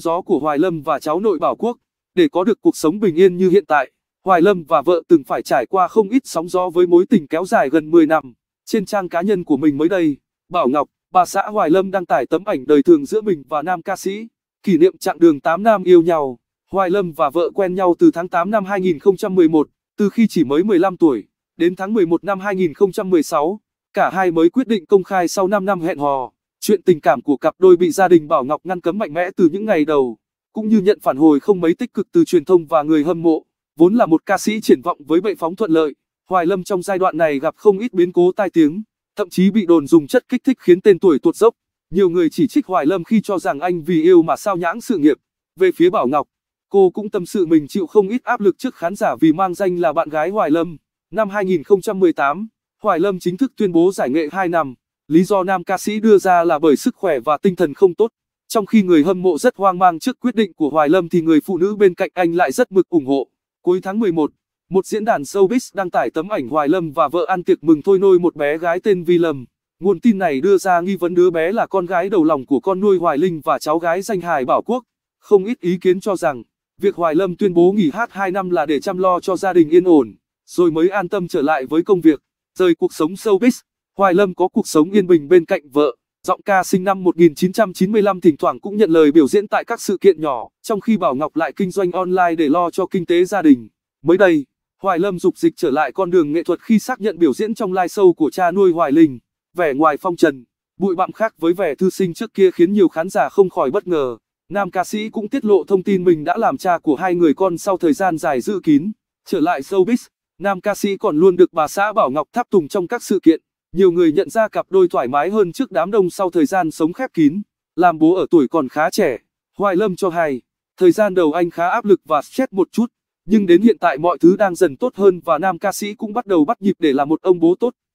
gió của Hoài Lâm và cháu nội Bảo Quốc. Để có được cuộc sống bình yên như hiện tại, Hoài Lâm và vợ từng phải trải qua không ít sóng gió với mối tình kéo dài gần 10 năm. Trên trang cá nhân của mình mới đây, Bảo Ngọc, bà xã Hoài Lâm đăng tải tấm ảnh đời thường giữa mình và nam ca sĩ, kỷ niệm chặng đường 8 năm yêu nhau. Hoài Lâm và vợ quen nhau từ tháng 8 năm 2011, từ khi chỉ mới 15 tuổi, đến tháng 11 năm 2016, cả hai mới quyết định công khai sau 5 năm hẹn hò. Chuyện tình cảm của cặp đôi bị gia đình Bảo Ngọc ngăn cấm mạnh mẽ từ những ngày đầu, cũng như nhận phản hồi không mấy tích cực từ truyền thông và người hâm mộ. Vốn là một ca sĩ triển vọng với bệ phóng thuận lợi, Hoài Lâm trong giai đoạn này gặp không ít biến cố tai tiếng, thậm chí bị đồn dùng chất kích thích khiến tên tuổi tuột dốc. Nhiều người chỉ trích Hoài Lâm khi cho rằng anh vì yêu mà sao nhãng sự nghiệp. Về phía Bảo Ngọc, cô cũng tâm sự mình chịu không ít áp lực trước khán giả vì mang danh là bạn gái Hoài Lâm. Năm 2018, Hoài Lâm chính thức tuyên bố giải nghệ 2 năm. Lý do nam ca sĩ đưa ra là bởi sức khỏe và tinh thần không tốt. Trong khi người hâm mộ rất hoang mang trước quyết định của Hoài Lâm thì người phụ nữ bên cạnh anh lại rất mực ủng hộ. Cuối tháng 11, một diễn đàn showbiz đăng tải tấm ảnh Hoài Lâm và vợ ăn tiệc mừng thôi nôi một bé gái tên Vi Lâm. Nguồn tin này đưa ra nghi vấn đứa bé là con gái đầu lòng của con nuôi Hoài Linh và cháu gái danh hài Bảo Quốc. Không ít ý kiến cho rằng, việc Hoài Lâm tuyên bố nghỉ hát 2 năm là để chăm lo cho gia đình yên ổn, rồi mới an tâm trở lại với công việc, rời cuộc sống showbiz. Hoài Lâm có cuộc sống yên bình bên cạnh vợ. Giọng ca sinh năm 1995 thỉnh thoảng cũng nhận lời biểu diễn tại các sự kiện nhỏ, trong khi Bảo Ngọc lại kinh doanh online để lo cho kinh tế gia đình. Mới đây, Hoài Lâm dục dịch trở lại con đường nghệ thuật khi xác nhận biểu diễn trong live show của cha nuôi Hoài Linh. Vẻ ngoài phong trần, bụi bặm khác với vẻ thư sinh trước kia khiến nhiều khán giả không khỏi bất ngờ. Nam ca sĩ cũng tiết lộ thông tin mình đã làm cha của hai người con sau thời gian dài giữ kín. Trở lại showbiz, nam ca sĩ còn luôn được bà xã Bảo Ngọc tháp tùng trong các sự kiện. Nhiều người nhận ra cặp đôi thoải mái hơn trước đám đông sau thời gian sống khép kín, làm bố ở tuổi còn khá trẻ. Hoài Lâm cho hay, thời gian đầu anh khá áp lực và stress một chút, nhưng đến hiện tại mọi thứ đang dần tốt hơn và nam ca sĩ cũng bắt đầu bắt nhịp để là một ông bố tốt.